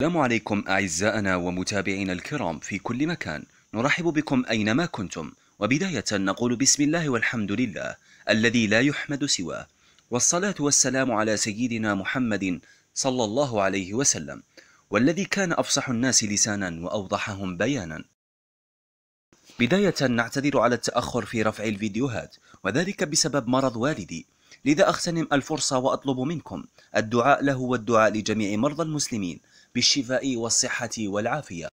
السلام عليكم أعزائنا ومتابعينا الكرام في كل مكان نرحب بكم أينما كنتم وبداية نقول بسم الله والحمد لله الذي لا يحمد سواه والصلاة والسلام على سيدنا محمد صلى الله عليه وسلم والذي كان أفصح الناس لسانا وأوضحهم بيانا بداية نعتذر على التأخر في رفع الفيديوهات وذلك بسبب مرض والدي لذا أغتنم الفرصة وأطلب منكم الدعاء له والدعاء لجميع مرضى المسلمين بالشفاء والصحة والعافية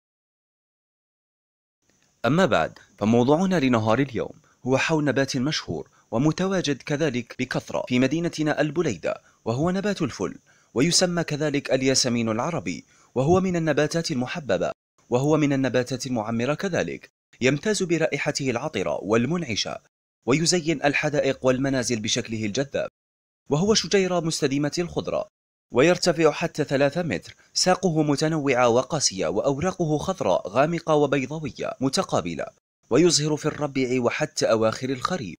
أما بعد فموضوعنا لنهار اليوم هو حول نبات مشهور ومتواجد كذلك بكثرة في مدينتنا البليدة وهو نبات الفل ويسمى كذلك الياسمين العربي وهو من النباتات المحببة وهو من النباتات المعمرة كذلك يمتاز برائحته العطرة والمنعشة ويزين الحدائق والمنازل بشكله الجذاب وهو شجيرة مستديمة الخضرة ويرتفع حتى ثلاثة متر ساقه متنوعة وقاسية وأوراقه خضراء غامقة وبيضاوية متقابلة ويزهر في الربيع وحتى أواخر الخريف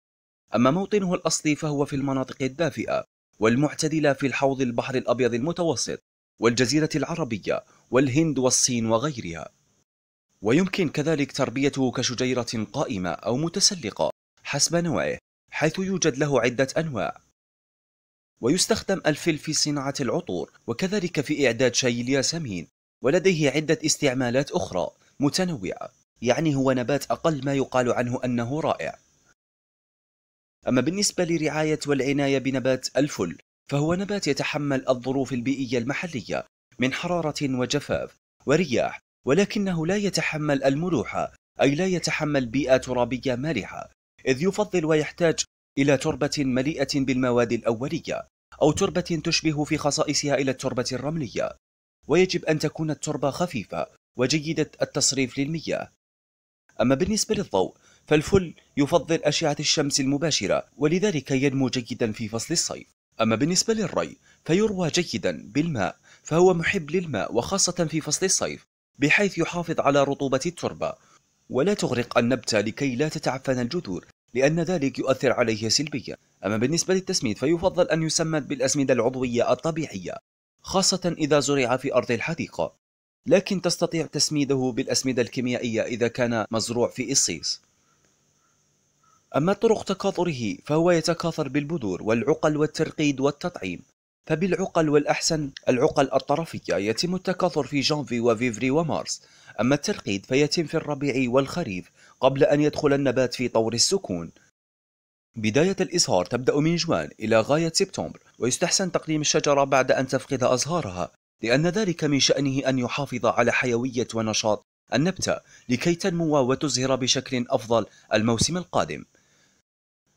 أما موطنه الأصلي فهو في المناطق الدافئة والمعتدلة في الحوض البحر الأبيض المتوسط والجزيرة العربية والهند والصين وغيرها ويمكن كذلك تربيته كشجيرة قائمة أو متسلقة حسب نوعه حيث يوجد له عدة أنواع ويستخدم الفل في صناعة العطور وكذلك في إعداد شاي الياسمين ولديه عدة استعمالات أخرى متنوعة يعني هو نبات أقل ما يقال عنه أنه رائع أما بالنسبة لرعاية والعناية بنبات الفل فهو نبات يتحمل الظروف البيئية المحلية من حرارة وجفاف ورياح ولكنه لا يتحمل الملوحة أي لا يتحمل بيئة ترابية مالحة إذ يفضل ويحتاج إلى تربة مليئة بالمواد الأولية أو تربة تشبه في خصائصها إلى التربة الرملية ويجب أن تكون التربة خفيفة وجيدة التصريف للمياه أما بالنسبة للضوء فالفل يفضل أشعة الشمس المباشرة ولذلك ينمو جيدا في فصل الصيف أما بالنسبة للري فيروى جيدا بالماء فهو محب للماء وخاصة في فصل الصيف بحيث يحافظ على رطوبة التربة ولا تغرق النبتة لكي لا تتعفن الجذور لأن ذلك يؤثر عليه سلبيا أما بالنسبة للتسميد فيفضل أن يسمد بالأسمدة العضوية الطبيعية خاصة إذا زرع في أرض الحديقة لكن تستطيع تسميده بالأسمدة الكيميائية إذا كان مزروع في إصيص أما طرق تكاثره فهو يتكاثر بالبذور والعقل والترقيد والتطعيم فبالعقل والأحسن العقل الطرفية يتم التكاثر في جانفي وفيفري ومارس أما الترقيد فيتم في الربيع والخريف قبل أن يدخل النبات في طور السكون بداية الإزهار تبدأ من جوان إلى غاية سبتمبر ويستحسن تقديم الشجرة بعد أن تفقد أزهارها لأن ذلك من شأنه أن يحافظ على حيوية ونشاط النبتة لكي تنمو وتزهر بشكل أفضل الموسم القادم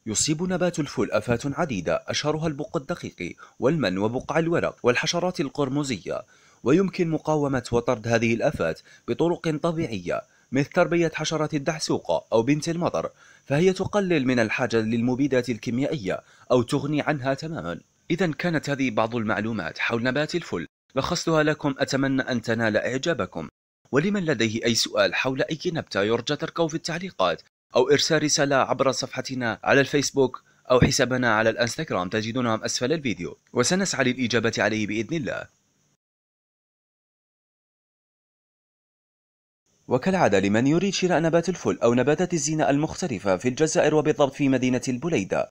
يصيب نبات الفول آفات عديدة أشهرها البق الدقيق والمن وبقع الورق والحشرات القرمزية ويمكن مقاومة وطرد هذه الآفات بطرق طبيعية مثل تربية حشرة الدحسوقة أو بنت المطر فهي تقلل من الحاجة للمبيدات الكيميائية أو تغني عنها تماما إذا كانت هذه بعض المعلومات حول نبات الفل لخصتها لكم أتمنى أن تنال إعجابكم ولمن لديه أي سؤال حول أي نبتة يرجى تركه في التعليقات أو إرسال رسالة عبر صفحتنا على الفيسبوك أو حسابنا على الانستغرام تجدونهم أسفل الفيديو وسنسعى للإجابة عليه بإذن الله وكالعادة لمن يريد شراء نبات الفل أو نباتات الزينة المختلفة في الجزائر وبالضبط في مدينة البليدة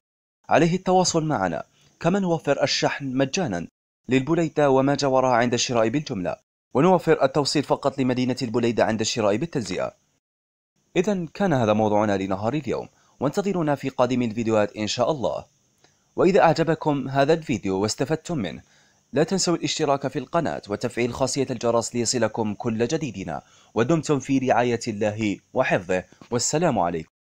عليه التواصل معنا كما نوفر الشحن مجانا للبليدة وما جاورها عند الشراء بالجملة ونوفر التوصيل فقط لمدينة البليدة عند الشراء بالتجزئة إذا كان هذا موضوعنا لنهار اليوم وانتظرونا في قادم الفيديوهات إن شاء الله وإذا أعجبكم هذا الفيديو واستفدتم منه لا تنسوا الاشتراك في القناة وتفعيل خاصية الجرس ليصلكم كل جديدنا ودمتم في رعاية الله وحفظه والسلام عليكم